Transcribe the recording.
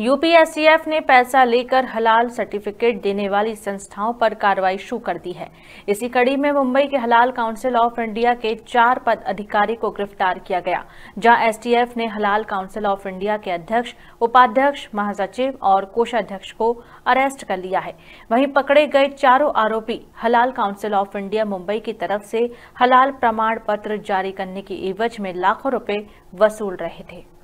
यूपीएससीएफ ने पैसा लेकर हलाल सर्टिफिकेट देने वाली संस्थाओं पर कार्रवाई शुरू कर दी है इसी कड़ी में मुंबई के हलाल काउंसिल ऑफ इंडिया के चार पद अधिकारी को गिरफ्तार किया गया जहां एसटीएफ ने हलाल काउंसिल ऑफ इंडिया के अध्यक्ष उपाध्यक्ष महासचिव और कोषाध्यक्ष को अरेस्ट कर लिया है वहीं पकड़े गए चारों आरोपी हलाल काउंसिल ऑफ इंडिया मुंबई की तरफ से हलाल प्रमाण पत्र जारी करने की एवज में लाखों रूपये वसूल रहे थे